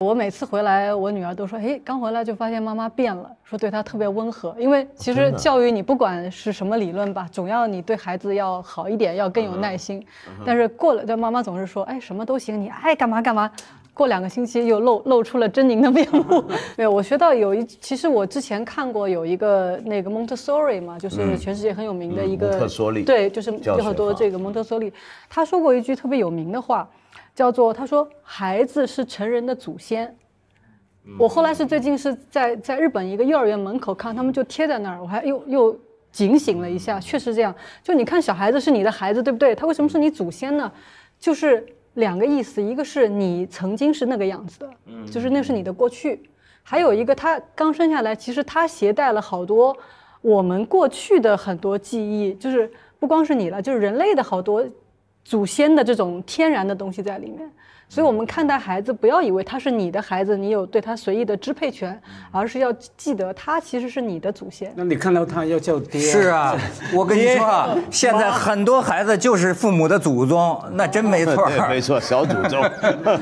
我每次回来，我女儿都说：“哎，刚回来就发现妈妈变了，说对她特别温和。因为其实教育你不管是什么理论吧，总要你对孩子要好一点，要更有耐心。但是过了，对妈妈总是说：哎，什么都行，你爱干嘛干嘛。”过两个星期又露露出了狰狞的面目。没有，我学到有一，其实我之前看过有一个那个蒙特梭利嘛，就是全世界很有名的一个蒙特梭利，对，就是有很多这个蒙特梭利，他说过一句特别有名的话，叫做他说孩子是成人的祖先。我后来是最近是在在日本一个幼儿园门口看，他们就贴在那儿，我还又又警醒了一下，确实这样。就你看小孩子是你的孩子，对不对？他为什么是你祖先呢？就是。两个意思，一个是你曾经是那个样子，嗯，就是那是你的过去；还有一个，他刚生下来，其实他携带了好多我们过去的很多记忆，就是不光是你了，就是人类的好多。祖先的这种天然的东西在里面，所以，我们看待孩子，不要以为他是你的孩子，你有对他随意的支配权，而是要记得，他其实是你的祖先。那你看到他要叫爹。是啊，我跟你说啊，现在很多孩子就是父母的祖宗，那真没错，没错，小祖宗。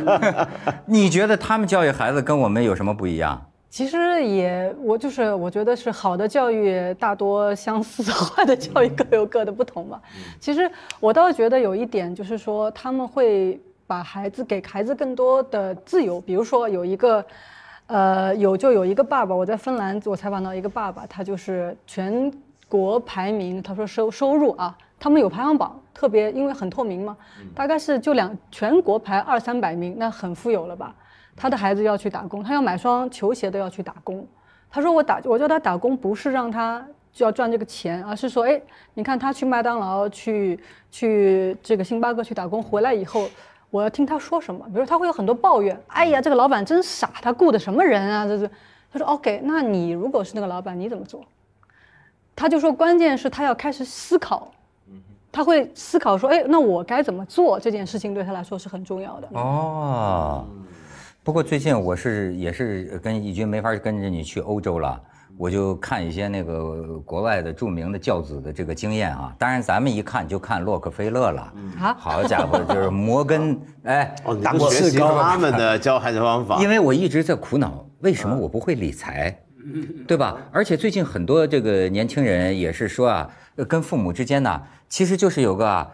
你觉得他们教育孩子跟我们有什么不一样？其实也，我就是我觉得是好的教育大多相似，坏的教育各有各的不同吧。其实我倒觉得有一点，就是说他们会把孩子给孩子更多的自由，比如说有一个，呃，有就有一个爸爸，我在芬兰我采访到一个爸爸，他就是全国排名，他说收收入啊，他们有排行榜，特别因为很透明嘛，大概是就两全国排二三百名，那很富有了吧。他的孩子要去打工，他要买双球鞋都要去打工。他说：“我打，我叫他打工，不是让他就要赚这个钱，而是说，哎，你看他去麦当劳去去这个星巴克去打工，回来以后，我要听他说什么。比如他会有很多抱怨，哎呀，这个老板真傻，他雇的什么人啊？这是他说 OK，那你如果是那个老板，你怎么做？他就说，关键是，他要开始思考，他会思考说，哎，那我该怎么做？这件事情对他来说是很重要的哦。”不过最近我是也是跟义军没法跟着你去欧洲了，我就看一些那个国外的著名的教子的这个经验啊。当然咱们一看就看洛克菲勒了，好家伙，就是摩根哎，大学教他们的教孩子方法。因为我一直在苦恼，为什么我不会理财，对吧？而且最近很多这个年轻人也是说啊，跟父母之间呢，其实就是有个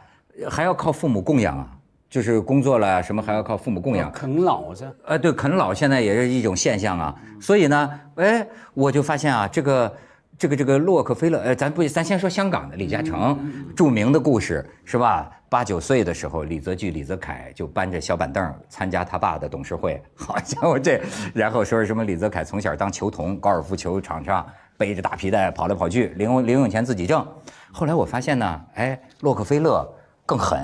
还要靠父母供养啊。就是工作了什么还要靠父母供养啃老子，呃，对，啃老现在也是一种现象啊。所以呢，哎，我就发现啊，这个，这个，这个洛克菲勒，呃，咱不，咱先说香港的李嘉诚，著名的故事是吧？八九岁的时候，李泽钜、李泽楷就搬着小板凳参加他爸的董事会，好家伙这，然后说什么李泽楷从小当球童，高尔夫球场上背着大皮带跑来跑去，零零用钱自己挣。后来我发现呢，哎，洛克菲勒更狠。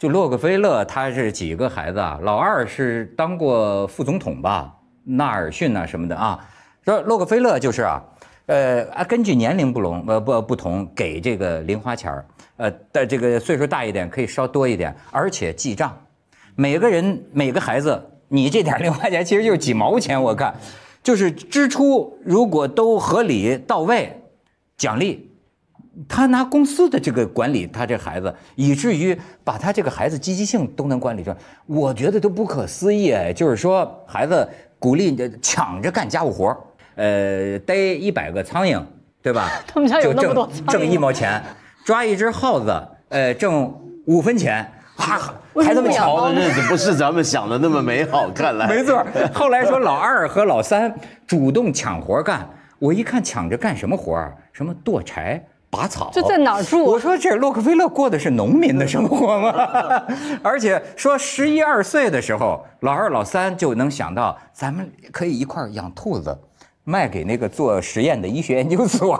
就洛克菲勒，他是几个孩子啊？老二是当过副总统吧？纳尔逊啊什么的啊？说洛克菲勒就是啊，呃啊，根据年龄不同，呃不不同给这个零花钱儿，呃的这个岁数大一点可以稍多一点，而且记账，每个人每个孩子，你这点零花钱其实就是几毛钱，我看，就是支出如果都合理到位，奖励。他拿公司的这个管理他这孩子，以至于把他这个孩子积极性都能管理上，我觉得都不可思议哎。就是说，孩子鼓励你抢着干家务活呃，逮一百个苍蝇，对吧？他们家有那么多苍蝇。挣一毛钱，抓一只耗子，呃，挣五分钱。还为么？他们的日子不是咱们想的那么美好，看来。没错。后来说老二和老三主动抢活干，我一看抢着干什么活什么剁柴。拔草就在哪儿住？我说这洛克菲勒过的是农民的生活吗？而且说十一二岁的时候，老二老三就能想到咱们可以一块养兔子，卖给那个做实验的医学研究所。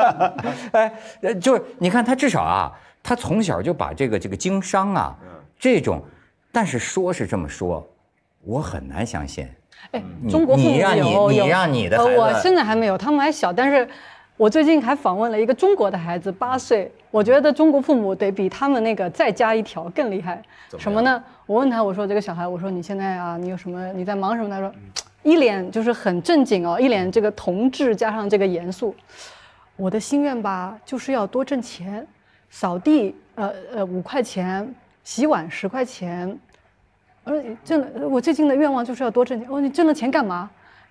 哎，呃，就是你看他至少啊，他从小就把这个这个经商啊，这种，但是说是这么说，我很难相信。哎，中国父母，你让你的，我现在还没有，他们还小，但是。我最近还访问了一个中国的孩子，八岁。我觉得中国父母得比他们那个再加一条更厉害，什么呢？我问他，我说这个小孩，我说你现在啊，你有什么？你在忙什么？他说，一脸就是很正经哦，一脸这个同志加上这个严肃。我的心愿吧，就是要多挣钱。扫地，呃呃，五块钱；洗碗，十块钱。我说你挣了，我最近的愿望就是要多挣钱。我说你挣了钱干嘛？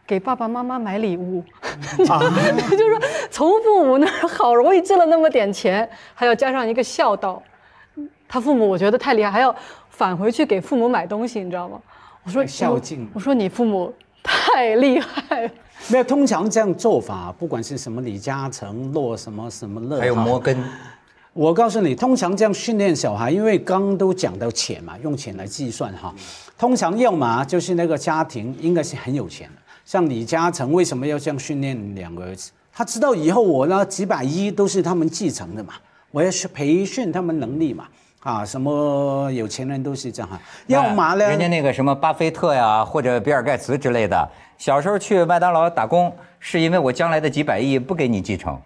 给爸爸妈妈买礼物，就是从父母那儿好容易挣了那么点钱，还要加上一个孝道，他父母我觉得太厉害，还要返回去给父母买东西，你知道吗？我说孝敬，我说你父母太厉害。没有，通常这样做法，不管是什么李嘉诚、洛什么什么乐，还有摩根，我告诉你，通常这样训练小孩，因为刚都讲到钱嘛，用钱来计算哈，通常要么就是那个家庭应该是很有钱。的。像李嘉诚为什么要这样训练两个儿子？他知道以后我那几百亿都是他们继承的嘛，我要去培训他们能力嘛。啊，什么有钱人都是这样，要嘛呢？人家那个什么巴菲特呀，或者比尔盖茨之类的，小时候去麦当劳打工，是因为我将来的几百亿不给你继承。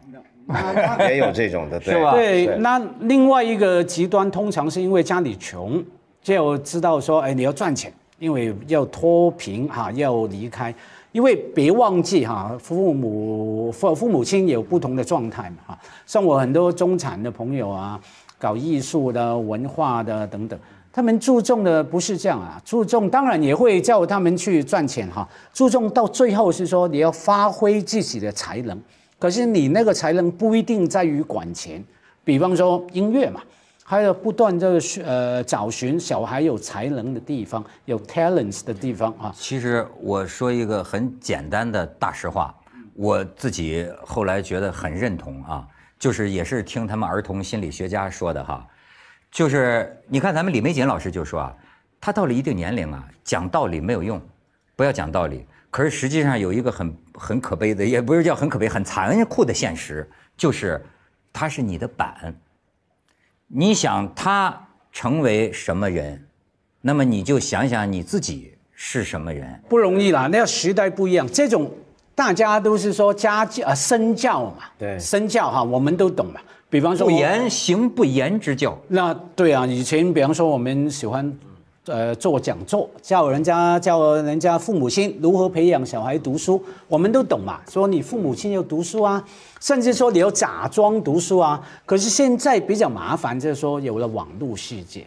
也有这种的，对吧？对，那另外一个极端，通常是因为家里穷，就知道说，哎，你要赚钱，因为要脱贫哈，要离开。因为别忘记哈，父母父父母亲有不同的状态嘛哈，像我很多中产的朋友啊，搞艺术的、文化的等等，他们注重的不是这样啊，注重当然也会叫他们去赚钱哈，注重到最后是说你要发挥自己的才能，可是你那个才能不一定在于管钱，比方说音乐嘛。还要不断在呃找寻小孩有才能的地方，有 talents 的地方啊。其实我说一个很简单的大实话，我自己后来觉得很认同啊，就是也是听他们儿童心理学家说的哈，就是你看咱们李玫瑾老师就说啊，他到了一定年龄啊，讲道理没有用，不要讲道理。可是实际上有一个很很可悲的，也不是叫很可悲，很残酷的现实，就是他是你的板。你想他成为什么人，那么你就想想你自己是什么人，不容易啦。那时代不一样，这种大家都是说家教啊身教嘛，对，身教哈，我们都懂嘛。比方说，不言行不言之教。那对啊，以前比方说我们喜欢，呃做讲座，教人家教人家父母亲如何培养小孩读书，我们都懂嘛。说你父母亲要读书啊。甚至说你要假装读书啊！可是现在比较麻烦，就是说有了网络世界，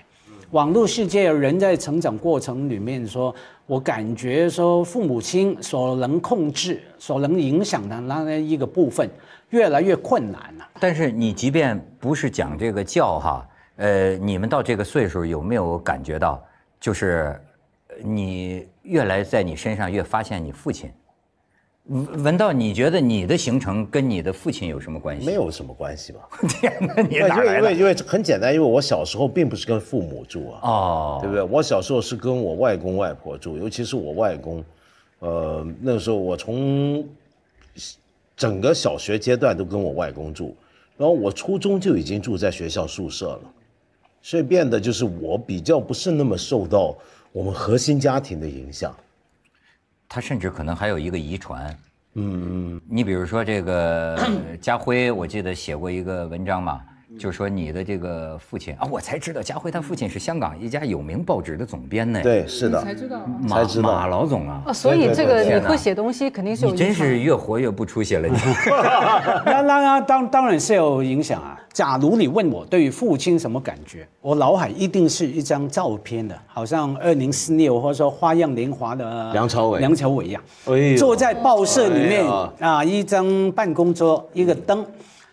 网络世界人在成长过程里面，说我感觉说父母亲所能控制、所能影响的那那一个部分，越来越困难了。但是你即便不是讲这个教哈，呃，你们到这个岁数有没有感觉到，就是，你越来在你身上越发现你父亲。文道，你觉得你的行程跟你的父亲有什么关系？没有什么关系吧？天哪，你哪来因为因为很简单，因为我小时候并不是跟父母住啊，哦，对不对？我小时候是跟我外公外婆住，尤其是我外公，呃，那个时候我从整个小学阶段都跟我外公住，然后我初中就已经住在学校宿舍了，所以变得就是我比较不是那么受到我们核心家庭的影响。他甚至可能还有一个遗传，嗯，你比如说这个家辉，我记得写过一个文章嘛。就说你的这个父亲啊，我才知道，家辉他父亲是香港一家有名报纸的总编呢。对，是的，才知道，才知马老总啊。所以这个你会写东西肯定是。你真是越活越不出血了，你。那那那，当当然是有影响啊。假如你问我对于父亲什么感觉，我脑海一定是一张照片的，好像《二零四六》或者说《花样年华》的。梁朝伟。梁朝伟样，坐在报社里面啊，一张办公桌，一个灯。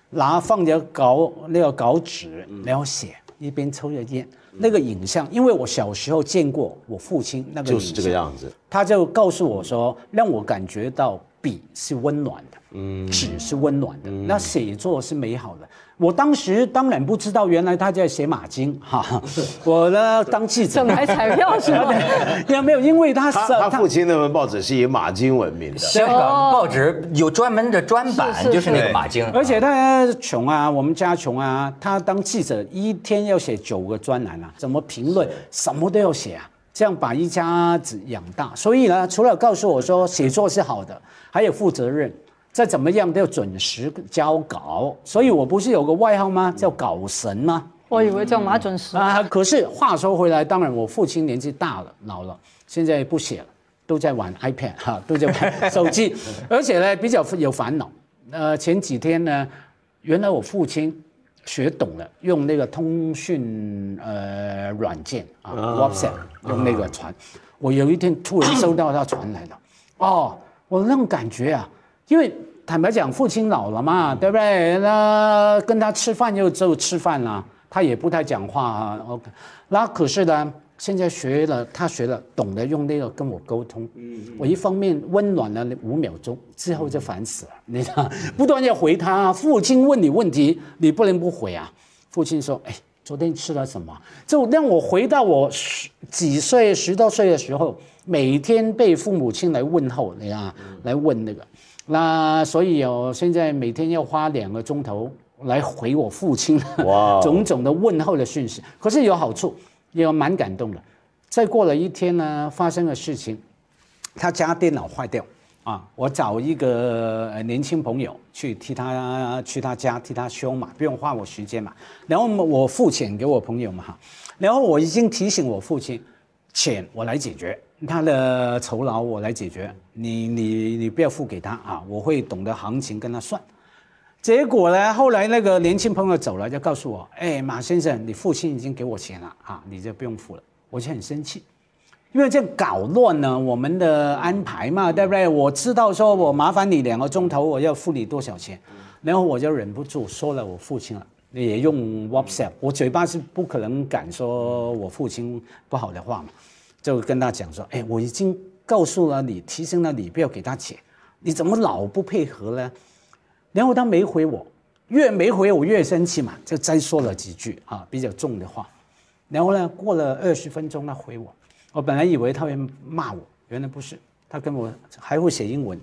拿放着稿那个稿纸，然后写，一边抽着烟。那个影像，因为我小时候见过我父亲那个，就是这个样子。他就告诉我说，让我感觉到笔是温暖的，嗯，纸是温暖的，那写作是美好的。我当时当然不知道，原来他在写马经哈。我呢当记者。买彩票是吗？也没有，因为他他父亲那本报纸是以马经闻名的。香港报纸有专门的专版，就是那个马经。而且他穷啊，我们家穷啊。他当记者一天要写九个专栏啊，怎么评论，什么都要写啊，这样把一家子养大。所以呢，除了告诉我说写作是好的，还有负责任。再怎么样都要准时交稿，所以我不是有个外号吗？叫稿神吗？我以为叫马准时啊。可是话说回来，当然我父亲年纪大了，老了，现在不写了，都在玩 iPad 哈，都在玩手机。而且呢，比较有烦恼。呃，前几天呢，原来我父亲学懂了用那个通讯呃软件啊，WhatsApp 用那个传。我有一天突然收到他传来了，哦，我那种感觉啊。因为坦白讲，父亲老了嘛，对不对？那跟他吃饭就就吃饭啦，他也不太讲话。OK，那可是呢，现在学了，他学了，懂得用那个跟我沟通。嗯，我一方面温暖了五秒钟，之后就烦死了，你知道，不断要回他父亲问你问题，你不能不回啊。父亲说：“哎，昨天吃了什么？”就让我回到我十几岁、十多岁的时候，每天被父母亲来问候，你啊，来问那个。那所以哦，现在每天要花两个钟头来回我父亲，种种的问候的讯息，可是有好处，也蛮感动的。再过了一天呢，发生个事情，他家电脑坏掉啊，我找一个年轻朋友去替他去他家替他修嘛，不用花我时间嘛。然后我付钱给我朋友嘛哈，然后我已经提醒我父亲，钱我来解决。他的酬劳我来解决，你你你不要付给他啊，我会懂得行情跟他算。结果呢，后来那个年轻朋友走了，就告诉我，哎，马先生，你父亲已经给我钱了啊，你就不用付了。我就很生气，因为这搞乱了我们的安排嘛，对不对？我知道说我麻烦你两个钟头，我要付你多少钱，然后我就忍不住说了我父亲了，也用 WhatsApp，我嘴巴是不可能敢说我父亲不好的话嘛。就跟他讲说，哎，我已经告诉了你，提醒了你不要给他钱，你怎么老不配合呢？然后他没回我，越没回我越生气嘛，就再说了几句啊，比较重的话。然后呢，过了二十分钟他回我，我本来以为他会骂我，原来不是，他跟我还会写英文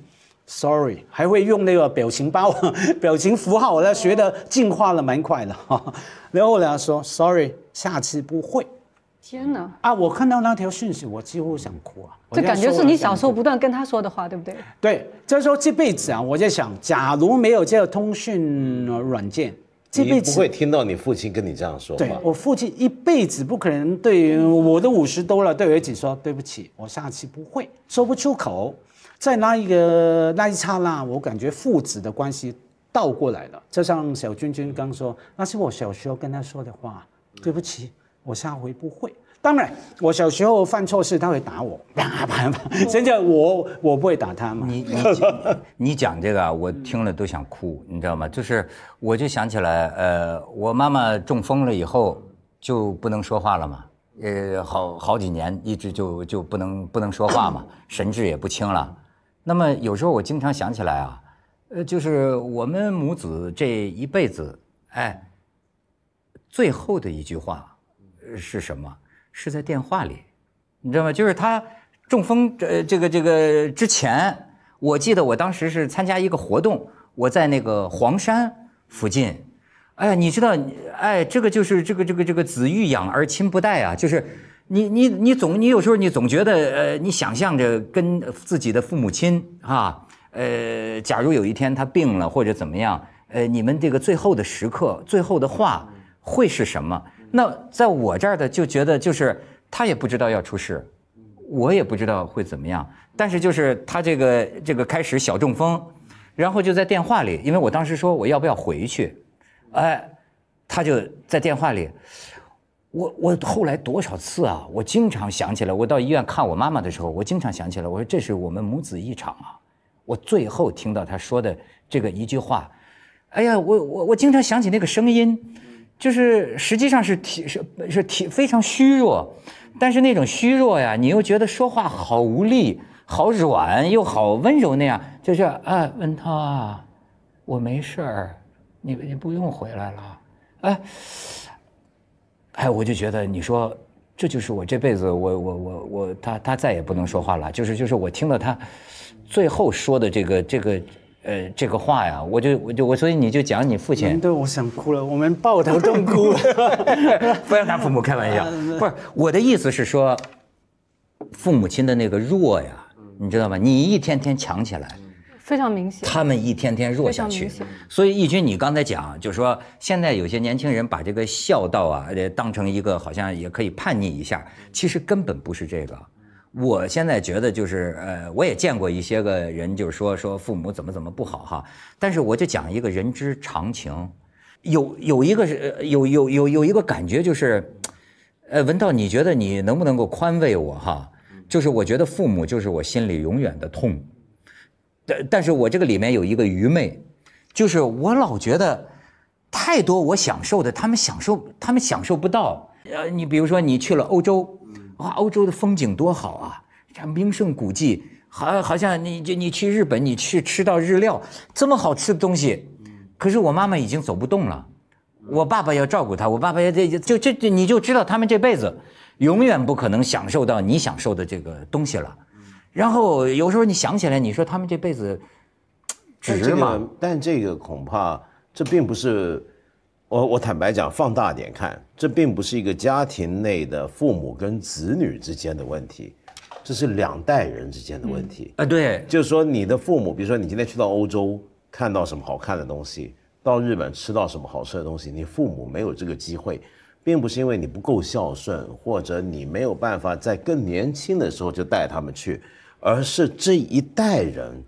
，sorry，还会用那个表情包、表情符号，我他学的进化了蛮快的。哈。然后他说，sorry，下次不会。天哪！啊，我看到那条讯息，我几乎想哭啊！这感觉是你小时候不断跟他说的话，对不对？对，就是说这辈子啊，我在想，假如没有这个通讯软件，这辈子不会听到你父亲跟你这样说。对我父亲一辈子不可能对我的五十多了对儿子说对不起，我下次不会说不出口。在那一个那一刹那，我感觉父子的关系倒过来了。就像小君君刚说，那是我小时候跟他说的话，对不起。我下回不会。当然，我小时候犯错事，他会打我，打打现在我我不会打他嘛。你你你讲这个，我听了都想哭，你知道吗？就是，我就想起来，呃，我妈妈中风了以后就不能说话了嘛，呃，好好几年一直就就不能不能说话嘛，神志也不清了。那么有时候我经常想起来啊，呃，就是我们母子这一辈子，哎，最后的一句话。是什么？是在电话里，你知道吗？就是他中风，这这个这个之前，我记得我当时是参加一个活动，我在那个黄山附近。哎，呀，你知道，哎，这个就是这个这个这个子欲养而亲不待啊！就是你你你总你有时候你总觉得，呃，你想象着跟自己的父母亲啊，呃，假如有一天他病了或者怎么样，呃，你们这个最后的时刻、最后的话会是什么？那在我这儿的就觉得就是他也不知道要出事，我也不知道会怎么样。但是就是他这个这个开始小中风，然后就在电话里，因为我当时说我要不要回去，哎，他就在电话里。我我后来多少次啊，我经常想起来，我到医院看我妈妈的时候，我经常想起来，我说这是我们母子一场啊。我最后听到他说的这个一句话，哎呀，我我我经常想起那个声音。就是实际上是体是是体非常虚弱，但是那种虚弱呀，你又觉得说话好无力、好软又好温柔那样，就是啊，问他，我没事儿，你你不用回来了，哎，哎，我就觉得你说，这就是我这辈子，我我我我，他他再也不能说话了，就是就是我听了他，最后说的这个这个。呃，这个话呀，我就我就我，所以你就讲你父亲。对，我想哭了，我们抱头痛哭。不要拿父母开玩笑。不是，我的意思是说，父母亲的那个弱呀，你知道吧？你一天天强起来，非常明显。他们一天天弱下去。所以，义军，你刚才讲，就说现在有些年轻人把这个孝道啊，当成一个好像也可以叛逆一下，其实根本不是这个。我现在觉得就是，呃，我也见过一些个人，就是说说父母怎么怎么不好哈。但是我就讲一个人之常情，有有一个是，有有有有一个感觉就是，呃，文道，你觉得你能不能够宽慰我哈？就是我觉得父母就是我心里永远的痛，但但是我这个里面有一个愚昧，就是我老觉得，太多我享受的，他们享受他们享受不到。呃，你比如说你去了欧洲。哇，欧洲的风景多好啊！这名胜古迹，好，好像你，就你去日本，你去吃到日料这么好吃的东西。可是我妈妈已经走不动了，我爸爸要照顾她，我爸爸也得就这这，你就知道他们这辈子永远不可能享受到你享受的这个东西了。然后有时候你想起来，你说他们这辈子值吗？但这个恐怕这并不是。我我坦白讲，放大点看，这并不是一个家庭内的父母跟子女之间的问题，这是两代人之间的问题啊。对，就是说你的父母，比如说你今天去到欧洲看到什么好看的东西，到日本吃到什么好吃的东西，你父母没有这个机会，并不是因为你不够孝顺或者你没有办法在更年轻的时候就带他们去，而是这一代人，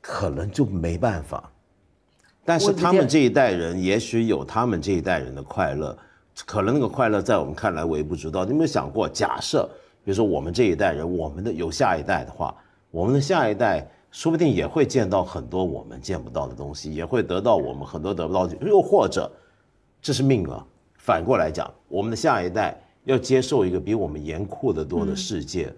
可能就没办法。但是他们这一代人也许有他们这一代人的快乐，可能那个快乐在我们看来微不足道。你有没有想过，假设比如说我们这一代人，我们的有下一代的话，我们的下一代说不定也会见到很多我们见不到的东西，也会得到我们很多得不到的。又或者，这是命啊。反过来讲，我们的下一代要接受一个比我们严酷得多的世界，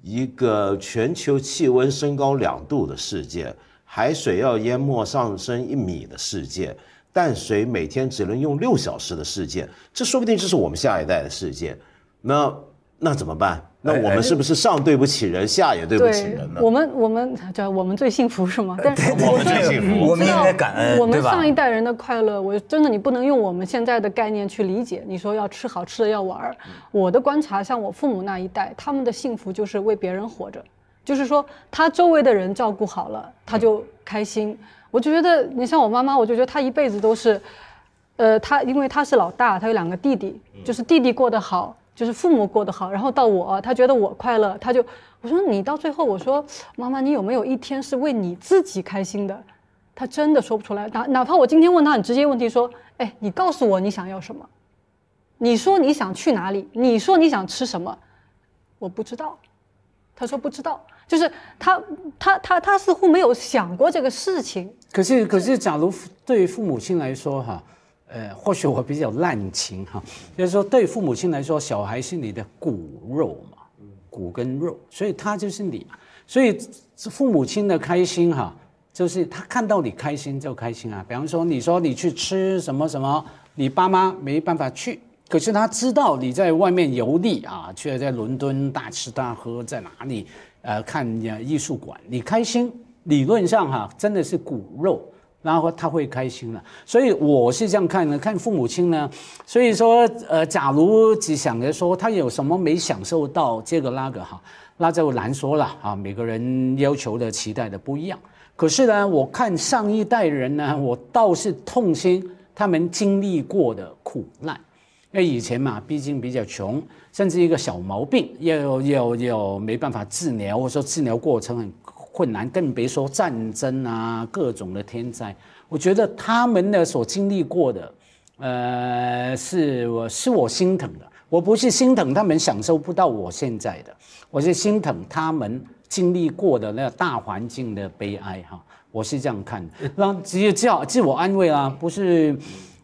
一个全球气温升高两度的世界。海水要淹没上升一米的世界，淡水每天只能用六小时的世界，这说不定就是我们下一代的世界。那那怎么办？那我们是不是上对不起人，下也对不起人呢？我们我们叫我们最幸福是吗？但是我们最幸福，我们应该感恩，我们上一代人的快乐，我真的你不能用我们现在的概念去理解。你说要吃好吃的，要玩儿。我的观察，像我父母那一代，他们的幸福就是为别人活着。就是说，他周围的人照顾好了，他就开心。我就觉得，你像我妈妈，我就觉得她一辈子都是，呃，她因为她是老大，她有两个弟弟，就是弟弟过得好，就是父母过得好，然后到我，她觉得我快乐，她就我说你到最后，我说妈妈，你有没有一天是为你自己开心的？她真的说不出来。哪哪怕我今天问她很直接问题，说，哎，你告诉我你想要什么？你说你想去哪里？你说你想吃什么？我不知道，她说不知道。就是他，他，他，他似乎没有想过这个事情。可是，可是，假如对于父母亲来说，哈，呃，或许我比较滥情哈，就是说，对父母亲来说，小孩是你的骨肉嘛，骨跟肉，所以他就是你嘛。所以，父母亲的开心哈，就是他看到你开心就开心啊。比方说，你说你去吃什么什么，你爸妈没办法去，可是他知道你在外面游历啊，却在伦敦大吃大喝，在哪里。呃，看艺术馆，你开心，理论上哈，真的是骨肉，然后他会开心了，所以我是这样看的，看父母亲呢，所以说，呃，假如只想着说他有什么没享受到这个那个哈，那就难说了啊，每个人要求的期待的不一样，可是呢，我看上一代人呢，我倒是痛心他们经历过的苦难。因为以前嘛，毕竟比较穷，甚至一个小毛病，又又又没办法治疗，或者说治疗过程很困难，更别说战争啊、各种的天灾。我觉得他们呢所经历过的，呃，是我是我心疼的。我不是心疼他们享受不到我现在的，我是心疼他们经历过的那个大环境的悲哀哈。我是这样看，那其实只自我安慰啦，不是。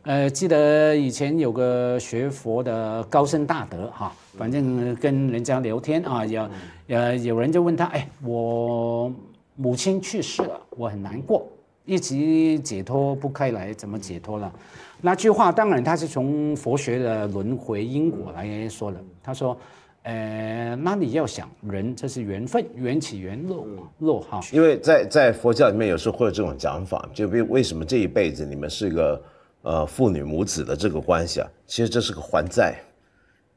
呃，记得以前有个学佛的高僧大德哈，反正跟人家聊天啊，有呃有人就问他，哎，我母亲去世了，我很难过，一直解脱不开来，怎么解脱了？那句话当然他是从佛学的轮回因果来说的。他说，呃，那你要想人，这是缘分，缘起缘落落哈。因为在在佛教里面，有时候会有这种讲法，就为为什么这一辈子你们是一个。呃，父女母子的这个关系啊，其实这是个还债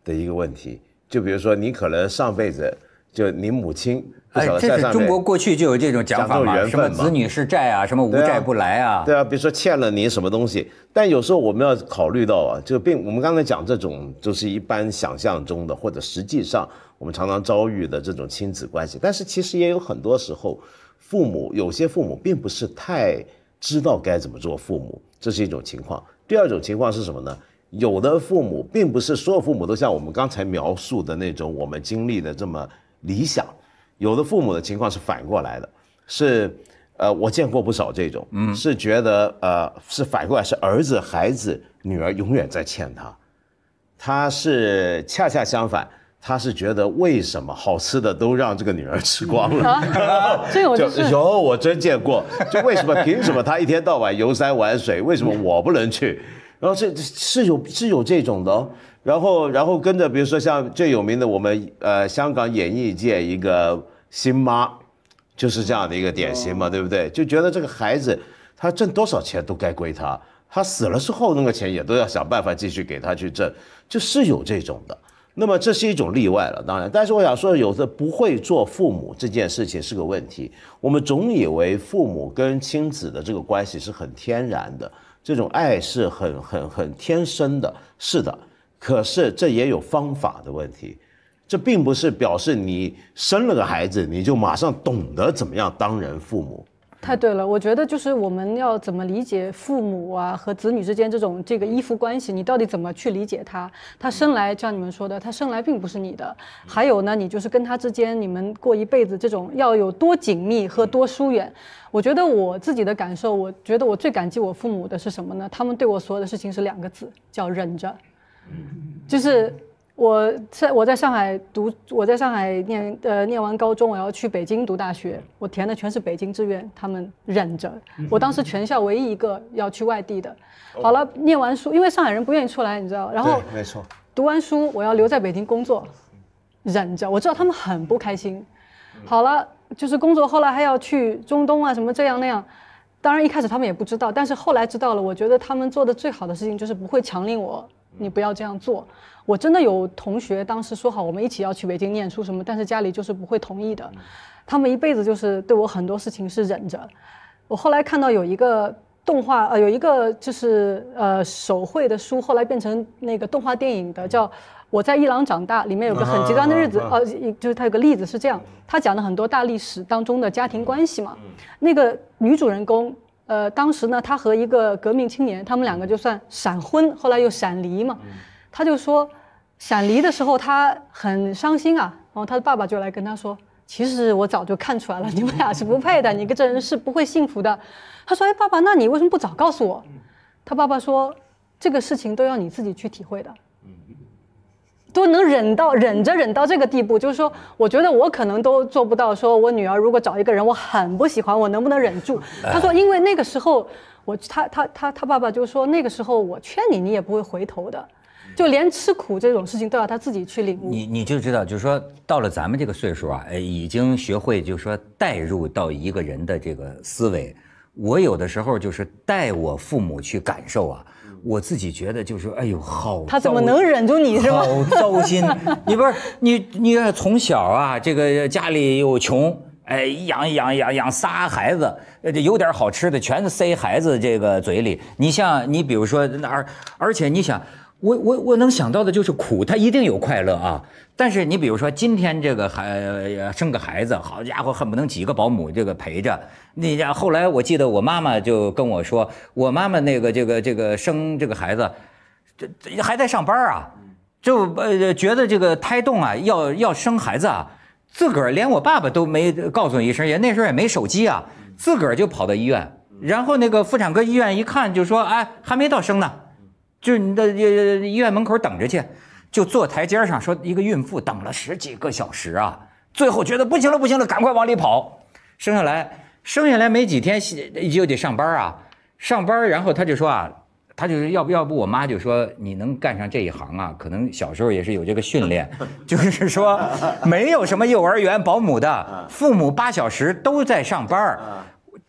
的一个问题。就比如说，你可能上辈子就你母亲哎，这是中国过去就有这种讲法嘛？什么子女是债啊？什么无债不来啊？对啊，比如说欠了你什么东西。但有时候我们要考虑到啊，就并我们刚才讲这种，就是一般想象中的，或者实际上我们常常遭遇的这种亲子关系。但是其实也有很多时候，父母有些父母并不是太。知道该怎么做父母，这是一种情况。第二种情况是什么呢？有的父母并不是所有父母都像我们刚才描述的那种我们经历的这么理想，有的父母的情况是反过来的，是，呃，我见过不少这种，嗯，是觉得呃，是反过来是儿子、孩子、女儿永远在欠他，他是恰恰相反。他是觉得为什么好吃的都让这个女儿吃光了？就有我真见过，就为什么凭什么他一天到晚游山玩水，为什么我不能去？然后这这是有是有这种的，然后然后跟着比如说像最有名的我们呃香港演艺界一个新妈，就是这样的一个典型嘛，对不对？就觉得这个孩子他挣多少钱都该归他，他死了之后那个钱也都要想办法继续给他去挣，就是有这种的。那么这是一种例外了，当然，但是我想说，有的不会做父母这件事情是个问题。我们总以为父母跟亲子的这个关系是很天然的，这种爱是很很很天生的，是的。可是这也有方法的问题，这并不是表示你生了个孩子你就马上懂得怎么样当人父母。太对了，我觉得就是我们要怎么理解父母啊和子女之间这种这个依附关系，你到底怎么去理解他？他生来像你们说的，他生来并不是你的。还有呢，你就是跟他之间，你们过一辈子这种要有多紧密和多疏远？我觉得我自己的感受，我觉得我最感激我父母的是什么呢？他们对我所有的事情是两个字，叫忍着，就是。我在我在上海读，我在上海念呃念完高中，我要去北京读大学。我填的全是北京志愿，他们忍着。我当时全校唯一一个要去外地的。好了，念完书，因为上海人不愿意出来，你知道。然后，没错。读完书，我要留在北京工作，忍着。我知道他们很不开心。好了，就是工作后来还要去中东啊什么这样那样。当然一开始他们也不知道，但是后来知道了。我觉得他们做的最好的事情就是不会强令我。你不要这样做。我真的有同学，当时说好我们一起要去北京念书什么，但是家里就是不会同意的。他们一辈子就是对我很多事情是忍着。我后来看到有一个动画，呃，有一个就是呃手绘的书，后来变成那个动画电影的，叫《我在伊朗长大》，里面有个很极端的日子，呃，就是他有个例子是这样，他讲了很多大历史当中的家庭关系嘛。那个女主人公。呃，当时呢，他和一个革命青年，他们两个就算闪婚，后来又闪离嘛。他就说，闪离的时候他很伤心啊。然后他的爸爸就来跟他说：“其实我早就看出来了，你们俩是不配的，你跟这人是不会幸福的。”他说：“哎，爸爸，那你为什么不早告诉我？”他爸爸说：“这个事情都要你自己去体会的。”都能忍到忍着忍到这个地步，就是说，我觉得我可能都做不到。说我女儿如果找一个人，我很不喜欢，我能不能忍住？他说，因为那个时候我他他他他爸爸就说，那个时候我劝你，你也不会回头的，就连吃苦这种事情都要他自己去领悟。你你就知道，就是说到了咱们这个岁数啊，呃，已经学会就是说代入到一个人的这个思维。我有的时候就是带我父母去感受啊。我自己觉得就是，哎呦，好，他怎么能忍住你是吧？好糟心，你不是你，你看从小啊，这个家里又穷，哎，养养养养仨孩子，这有点好吃的，全塞孩子这个嘴里。你像你，比如说哪儿，而且你想。我我我能想到的就是苦，他一定有快乐啊。但是你比如说今天这个孩生个孩子，好家伙，恨不能几个保姆这个陪着。你家后来我记得我妈妈就跟我说，我妈妈那个这个这个生这个孩子，这还在上班啊，就呃觉得这个胎动啊，要要生孩子啊，自个儿连我爸爸都没告诉一声，也那时候也没手机啊，自个儿就跑到医院，然后那个妇产科医院一看就说，哎，还没到生呢。就是你的医院门口等着去，就坐台阶上说一个孕妇等了十几个小时啊，最后觉得不行了，不行了，赶快往里跑，生下来，生下来没几天又得上班啊，上班，然后他就说啊，他就是要不要不，我妈就说你能干上这一行啊，可能小时候也是有这个训练，就是说没有什么幼儿园保姆的父母八小时都在上班，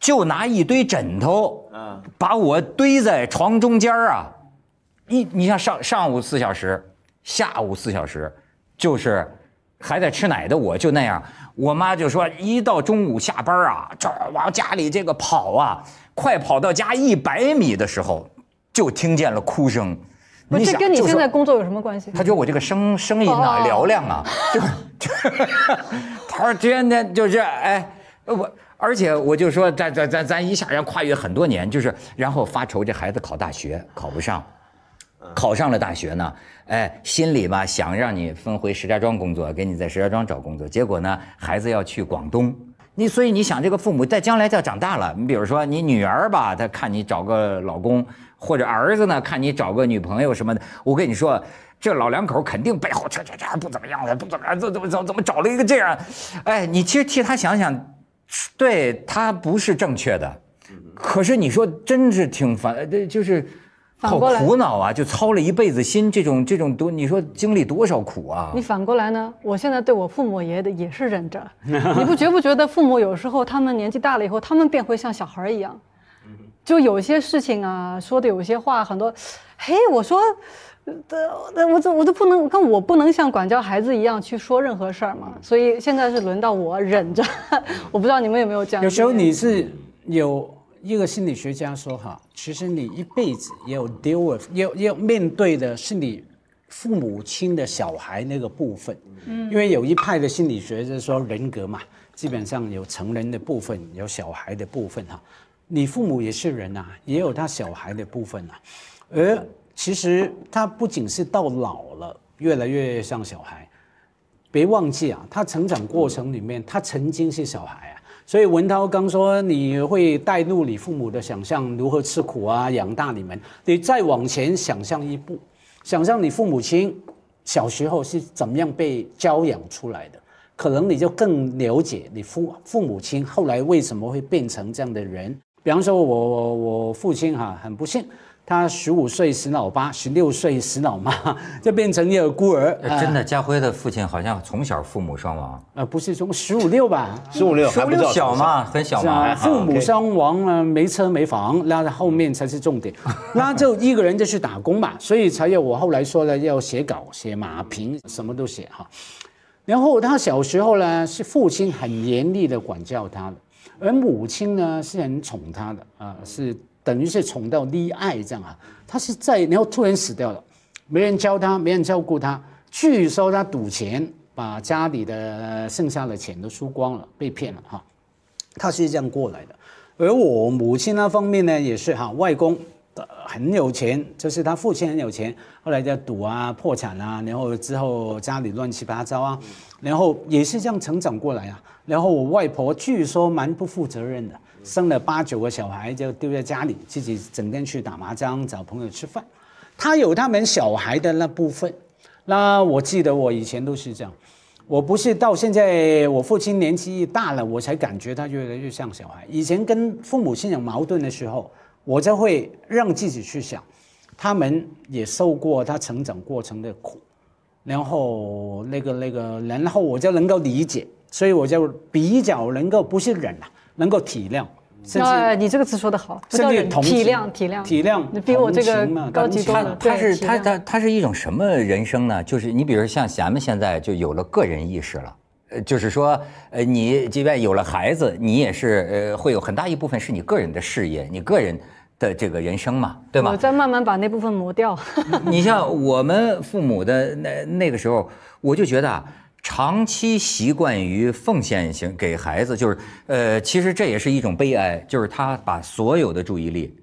就拿一堆枕头，把我堆在床中间啊。一你像上上午四小时，下午四小时，就是还在吃奶的我就那样，我妈就说一到中午下班啊，这往家里这个跑啊，快跑到家一百米的时候，就听见了哭声。不这跟你现在工作有什么关系？他觉得我这个声声音啊，嘹亮啊，就，他 说天天就是哎，我而且我就说咱咱咱咱一下要跨越很多年，就是然后发愁这孩子考大学考不上。考上了大学呢，哎，心里吧想让你分回石家庄工作，给你在石家庄找工作。结果呢，孩子要去广东。你所以你想，这个父母在将来要长大了，你比如说你女儿吧，她看你找个老公，或者儿子呢，看你找个女朋友什么的。我跟你说，这老两口肯定背后这这这不怎么样了，不怎么怎怎么怎怎么找了一个这样，哎，你其实替他想想，对他不是正确的。可是你说真是挺烦，这就是。好苦恼啊！就操了一辈子心，这种这种多，你说经历多少苦啊？你反过来呢？我现在对我父母也得也是忍着。你不觉不觉得父母有时候他们年纪大了以后，他们便会像小孩一样，就有些事情啊，说的有些话很多。嘿，我说，的我这我都不能，跟我不能像管教孩子一样去说任何事儿嘛。所以现在是轮到我忍着。我不知道你们有没有这样。有时候你是有。一个心理学家说：“哈，其实你一辈子也有 deal with，要要面对的是你父母亲的小孩那个部分。嗯，因为有一派的心理学就是说人格嘛，基本上有成人的部分，有小孩的部分哈。你父母也是人呐，也有他小孩的部分呐。而其实他不仅是到老了越来越像小孩，别忘记啊，他成长过程里面，他曾经是小孩啊。”所以文涛刚说你会带入你父母的想象，如何吃苦啊，养大你们。你再往前想象一步，想象你父母亲小时候是怎么样被教养出来的，可能你就更了解你父父母亲后来为什么会变成这样的人。比方说，我我我父亲哈，很不幸。他十五岁死老爸，十六岁死老妈，就 变成一个孤儿。真的，家辉的父亲好像从小父母双亡。呃，不是从十五六吧？十五六，十五六小嘛，很小啊。父母双亡了，没车没房，那后面才是重点。那就一个人就去打工嘛，所以才有我后来说的要写稿、写马评，什么都写哈。然后他小时候呢，是父亲很严厉的管教他的，而母亲呢是很宠他的啊，是。等于是宠到溺爱这样啊，他是在，然后突然死掉了，没人教他，没人照顾他。据说他赌钱，把家里的剩下的钱都输光了，被骗了哈。他是这样过来的。而我母亲那方面呢，也是哈，外公很有钱，就是他父亲很有钱，后来就赌啊破产啊，然后之后家里乱七八糟啊，然后也是这样成长过来啊。然后我外婆据说蛮不负责任的。生了八九个小孩就丢在家里，自己整天去打麻将、找朋友吃饭。他有他们小孩的那部分。那我记得我以前都是这样，我不是到现在我父亲年纪大了，我才感觉他越来越像小孩。以前跟父母亲有矛盾的时候，我就会让自己去想，他们也受过他成长过程的苦，然后那个那个，然后我就能够理解，所以我就比较能够不是忍了，能够体谅。啊，你这个词说得好，甚至体谅体谅体谅，你比我这个高级多了。他是他他他是一种什么人生呢？就是你比如像咱们现在就有了个人意识了，呃，就是说，呃，你即便有了孩子，你也是呃，会有很大一部分是你个人的事业，你个人的这个人生嘛，对吧？我在慢慢把那部分磨掉。你像我们父母的那那个时候，我就觉得。长期习惯于奉献型给孩子，就是，呃，其实这也是一种悲哀，就是他把所有的注意力，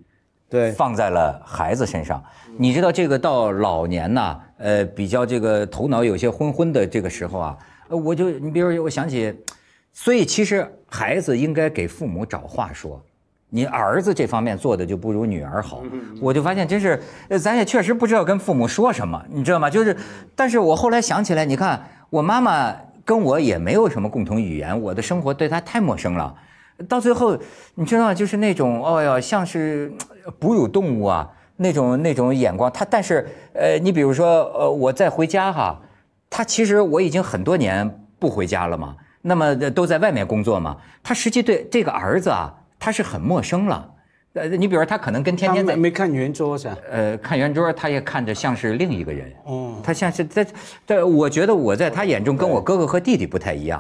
对，放在了孩子身上。你知道这个到老年呐，呃，比较这个头脑有些昏昏的这个时候啊，呃，我就，你比如我想起，所以其实孩子应该给父母找话说，你儿子这方面做的就不如女儿好。我就发现真是，咱也确实不知道跟父母说什么，你知道吗？就是，但是我后来想起来，你看。我妈妈跟我也没有什么共同语言，我的生活对她太陌生了。到最后，你知道，就是那种，哎呀，像是哺乳动物啊那种那种眼光。她，但是，呃，你比如说，呃，我在回家哈，她其实我已经很多年不回家了嘛，那么都在外面工作嘛，她实际对这个儿子啊，他是很陌生了。呃，你比如说，他可能跟天天在没看圆桌是吧？呃，看圆桌，他也看着像是另一个人。哦，他像是在，在，我觉得我在他眼中跟我哥哥和弟弟不太一样。